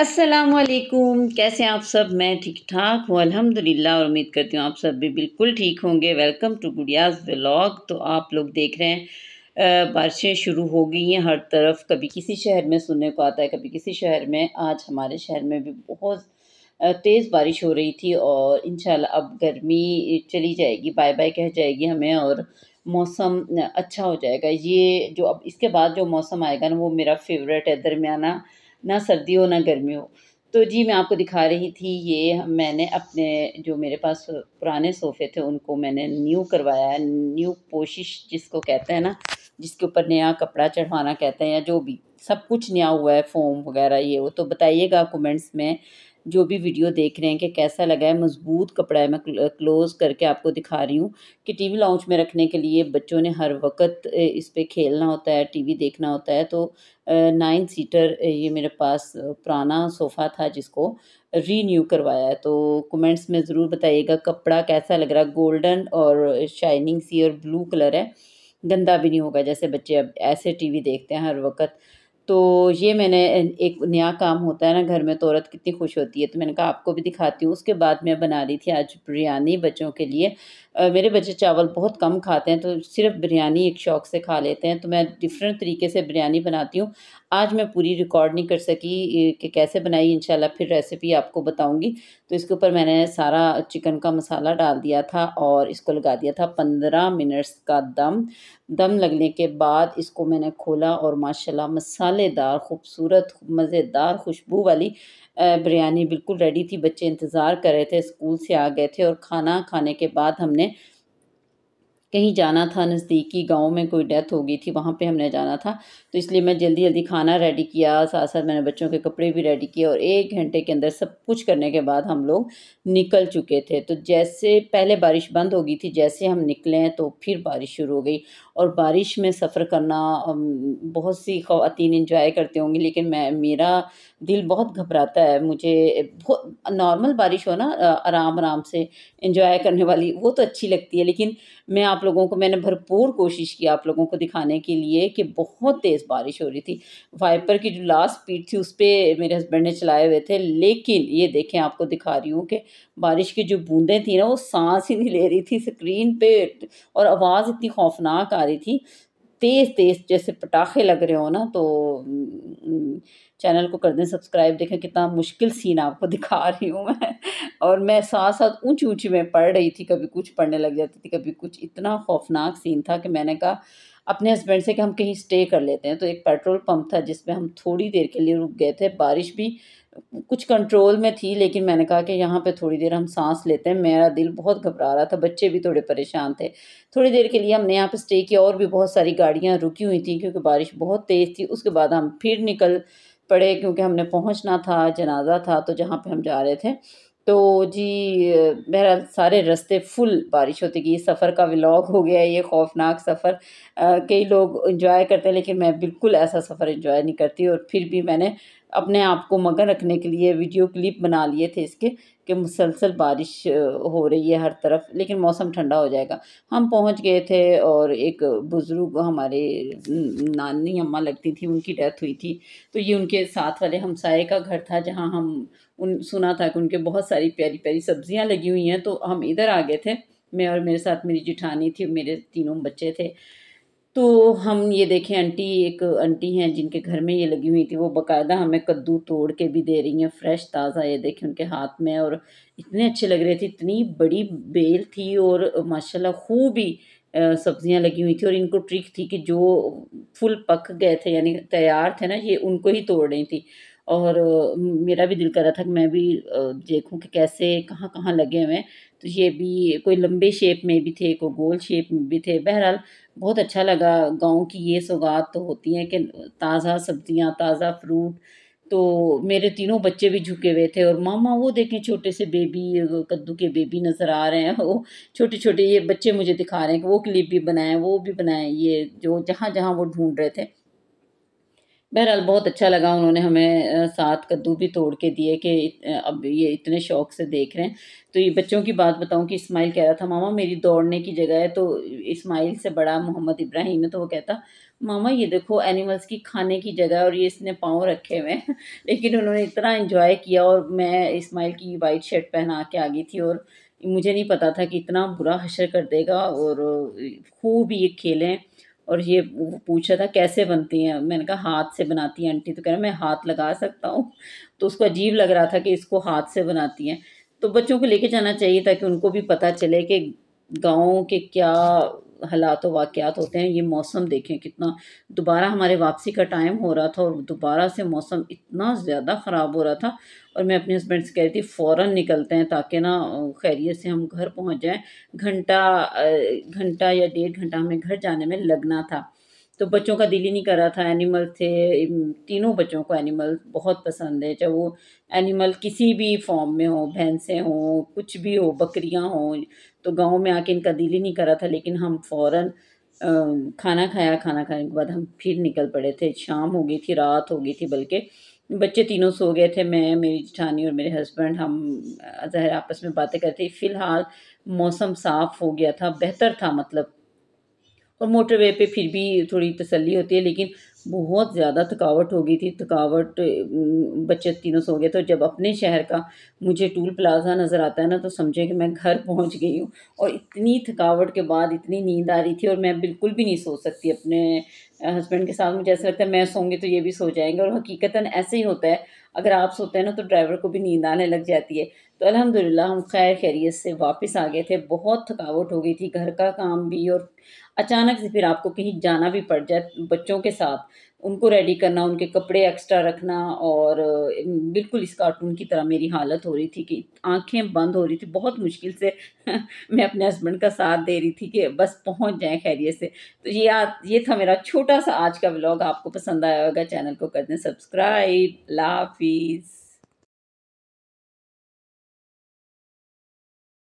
असलकुम कैसे हैं आप सब मैं ठीक ठाक हूँ अल्हम्दुलिल्लाह और उम्मीद करती हूँ आप सब भी बिल्कुल ठीक होंगे वेलकम टू गुड़ियाज़ व्लॉग तो आप लोग देख रहे हैं बारिशें शुरू हो गई हैं हर तरफ कभी किसी शहर में सुनने को आता है कभी किसी शहर में आज हमारे शहर में भी बहुत तेज़ बारिश हो रही थी और इन अब गर्मी चली जाएगी बाय बाय कह जाएगी हमें और मौसम अच्छा हो जाएगा ये जो अब इसके बाद जो मौसम आएगा ना वो मेरा फेवरेट है दरमियाना ना सर्दी हो ना गर्मी हो तो जी मैं आपको दिखा रही थी ये मैंने अपने जो मेरे पास पुराने सोफ़े थे उनको मैंने न्यू करवाया है न्यू पोशिश जिसको कहते हैं ना जिसके ऊपर नया कपड़ा चढ़वाना कहते हैं या जो भी सब कुछ नया हुआ है फोम वगैरह ये वो तो बताइएगा कमेंट्स में जो भी वीडियो देख रहे हैं कि कैसा लगा है मज़बूत कपड़ा है मैं क्लोज़ करके आपको दिखा रही हूँ कि टीवी लाउंज में रखने के लिए बच्चों ने हर वक्त इस पर खेलना होता है टीवी देखना होता है तो नाइन सीटर ये मेरे पास पुराना सोफ़ा था जिसको रीन्यू करवाया है तो कमेंट्स में ज़रूर बताइएगा कपड़ा कैसा लग रहा है गोल्डन और शाइनिंग सी और ब्लू कलर है गंदा भी नहीं होगा जैसे बच्चे अब ऐसे टी देखते हैं हर वक्त तो ये मैंने एक नया काम होता है ना घर में तो औरत कितनी खुश होती है तो मैंने कहा आपको भी दिखाती हूँ उसके बाद मैं बना रही थी आज बिरयानी बच्चों के लिए आ, मेरे बच्चे चावल बहुत कम खाते हैं तो सिर्फ बिरयानी एक शौक से खा लेते हैं तो मैं डिफरेंट तरीके से बिरयानी बनाती हूँ आज मैं पूरी रिकॉर्ड नहीं कर सकी कि कैसे बनाई इंशाल्लाह फिर रेसिपी आपको बताऊंगी तो इसके ऊपर मैंने सारा चिकन का मसाला डाल दिया था और इसको लगा दिया था पंद्रह मिनट्स का दम दम लगने के बाद इसको मैंने खोला और माशाल्लाह मसालेदार खूबसूरत मज़ेदार खुशबू वाली बिरयानी बिल्कुल रेडी थी बच्चे इंतज़ार कर रहे थे स्कूल से आ गए थे और खाना खाने के बाद हमने कहीं जाना था नज़दीकी गांव में कोई डेथ हो गई थी वहाँ पे हमने जाना था तो इसलिए मैं जल्दी जल्दी खाना रेडी किया साथ साथ मैंने बच्चों के कपड़े भी रेडी किए और एक घंटे के अंदर सब कुछ करने के बाद हम लोग निकल चुके थे तो जैसे पहले बारिश बंद हो गई थी जैसे हम निकले तो फिर बारिश शुरू हो गई और बारिश में सफ़र करना बहुत सी खातन इंजॉय करते होंगी लेकिन मैं मेरा दिल बहुत घबराता है मुझे बहुत नॉर्मल बारिश हो ना आराम आराम से इंजॉय करने वाली वो तो अच्छी लगती है लेकिन मैं आप आप लोगों को मैंने भरपूर कोशिश की आप लोगों को दिखाने के लिए कि बहुत तेज़ बारिश हो रही थी वाइपर की जो लास्ट स्पीड थी उस पर मेरे हस्बैंड ने चलाए हुए थे लेकिन ये देखें आपको दिखा रही हूँ कि बारिश की जो बूंदें थी ना वो सांस ही नहीं ले रही थी स्क्रीन पे और आवाज़ इतनी खौफनाक आ रही थी तेज़ तेज़ जैसे पटाखे लग रहे हो ना तो चैनल को कर दें सब्सक्राइब देखें कितना मुश्किल सीन आपको दिखा रही हूँ मैं और मैं साथ साथ ऊंची ऊंची में पढ़ रही थी कभी कुछ पढ़ने लग जाती थी कभी कुछ इतना खौफनाक सीन था कि मैंने कहा अपने हस्बैंड से कि हम कहीं स्टे कर लेते हैं तो एक पेट्रोल पंप था जिसमें हम थोड़ी देर के लिए रुक गए थे बारिश भी कुछ कंट्रोल में थी लेकिन मैंने कहा कि यहाँ पे थोड़ी देर हम सांस लेते हैं मेरा दिल बहुत घबरा रहा था बच्चे भी थोड़े परेशान थे थोड़ी देर के लिए हमने यहाँ पे स्टे किया और भी बहुत सारी गाड़ियाँ रुकी हुई थी क्योंकि बारिश बहुत तेज़ थी उसके बाद हम फिर निकल पड़े क्योंकि हमने पहुँचना था जनाजा था तो जहाँ पर हम जा रहे थे तो जी मेरा सारे रास्ते फुल बारिश होती गई सफ़र का व्लॉग हो गया ये खौफनाक सफ़र कई लोग इन्जॉय करते हैं लेकिन मैं बिल्कुल ऐसा सफ़र इन्जॉय नहीं करती और फिर भी मैंने अपने आप को मगन रखने के लिए वीडियो क्लिप बना लिए थे इसके कि मुसलसल बारिश हो रही है हर तरफ लेकिन मौसम ठंडा हो जाएगा हम पहुंच गए थे और एक बुज़ुर्ग हमारे नानी अम्मा लगती थी उनकी डेथ हुई थी तो ये उनके साथ वाले हमसाए का घर था जहाँ हम उन सुना था कि उनके बहुत सारी प्यारी प्यारी सब्जियाँ लगी हुई हैं तो हम इधर आ गए थे मैं और मेरे साथ मेरी जिठानी थी मेरे तीनों बच्चे थे तो हम ये देखें आंटी एक आंटी हैं जिनके घर में ये लगी हुई थी वो बकायदा हमें कद्दू तोड़ के भी दे रही हैं फ्रेश ताज़ा ये देखें उनके हाथ में और इतने अच्छे लग रहे थे इतनी बड़ी बेल थी और माशाल्लाह खूब ही सब्जियां लगी हुई थी और इनको ट्रिक थी कि जो फुल पक गए थे यानी तैयार थे ना ये उनको ही तोड़ रही थी और मेरा भी दिल कर रहा था कि मैं भी देखूँ कि कैसे कहाँ कहाँ लगे हुए हैं तो ये भी कोई लंबे शेप में भी थे कोई गोल शेप में भी थे बहरहाल बहुत अच्छा लगा गांव की ये सौगात तो होती हैं कि ताज़ा सब्जियां ताज़ा फ्रूट तो मेरे तीनों बच्चे भी झुके हुए थे और मामा वो देखें छोटे से बेबी कद्दू के बेबी नज़र आ रहे हैं वो छोटे छोटे ये बच्चे मुझे दिखा रहे हैं कि वो क्लिप भी बनाएं वो भी बनाएं ये जो जहाँ जहाँ वो ढूंढ रहे थे बहरहाल बहुत अच्छा लगा उन्होंने हमें साथ कद्दू भी तोड़ के दिए कि अब ये इतने शौक से देख रहे हैं तो ये बच्चों की बात बताऊं कि इस्माइल कह रहा था मामा मेरी दौड़ने की जगह है तो इस्माइल से बड़ा मोहम्मद इब्राहिम है तो वो कहता मामा ये देखो एनिमल्स की खाने की जगह और ये इसने पाँव रखे हुए हैं लेकिन उन्होंने इतना इन्जॉय किया और मैं इस्माइल की वाइट शर्ट पहना के आ गई थी और मुझे नहीं पता था कि इतना बुरा हशर कर देगा और खूब ये खेलें और ये पूछ रहा था कैसे बनती हैं मैंने कहा हाथ से बनाती हैं आंटी तो कह रहा मैं हाथ लगा सकता हूँ तो उसको अजीब लग रहा था कि इसको हाथ से बनाती हैं तो बच्चों को लेके जाना चाहिए ताकि उनको भी पता चले कि गाँव के क्या हालात और वाक़ात होते हैं ये मौसम देखें कितना दोबारा हमारे वापसी का टाइम हो रहा था और दोबारा से मौसम इतना ज़्यादा ख़राब हो रहा था और मैं अपने हस्बैंड से कह रही थी फ़ौर निकलते हैं ताकि ना खैरियत से हम घर पहुँच जाएँ घंटा घंटा या डेढ़ घंटा हमें घर जाने में लगना था तो बच्चों का दिल ही नहीं करा था एनिमल थे तीनों बच्चों को एनिमल बहुत पसंद है चाहे वो एनिमल किसी भी फॉर्म में हो भैंसें हों कुछ भी हो बकरियां हों तो गांव में आके इनका दिल ही नहीं करा था लेकिन हम फ़ौरन खाना खाया खाना खाने के बाद हम फिर निकल पड़े थे शाम हो गई थी रात हो गई थी बल्कि बच्चे तीनों सो गए थे मैं मेरी जठानी और मेरे हस्बैंड हम जहर आपस में बातें करते फ़िलहाल मौसम साफ़ हो गया था बेहतर था मतलब और मोटरवे पे फिर भी थोड़ी तसल्ली होती है लेकिन बहुत ज़्यादा थकावट हो गई थी थकावट बच्चे तीनों सो गए तो जब अपने शहर का मुझे टूल प्लाजा नज़र आता है ना तो समझे कि मैं घर पहुंच गई हूँ और इतनी थकावट के बाद इतनी नींद आ रही थी और मैं बिल्कुल भी नहीं सो सकती अपने हस्बैंड के साथ मुझे ऐसा लगता है मैं सोंगी तो ये भी सो जाएंगे और हकीकता ऐसे ही होता है अगर आप सोते हैं ना तो ड्राइवर को भी नींद आने लग जाती है तो अल्हम्दुलिल्लाह हम खैर खैरियत से वापस आ गए थे बहुत थकावट हो गई थी घर का काम भी और अचानक से फिर आपको कहीं जाना भी पड़ जाए बच्चों के साथ उनको रेडी करना उनके कपड़े एक्स्ट्रा रखना और बिल्कुल इस कार्टून की तरह मेरी हालत हो रही थी कि आंखें बंद हो रही थी बहुत मुश्किल से मैं अपने हस्बैंड का साथ दे रही थी कि बस पहुंच जाए खैरियत से तो ये आज ये था मेरा छोटा सा आज का व्लॉग आपको पसंद आया होगा चैनल को कर दें सब्सक्राइब लाफिज़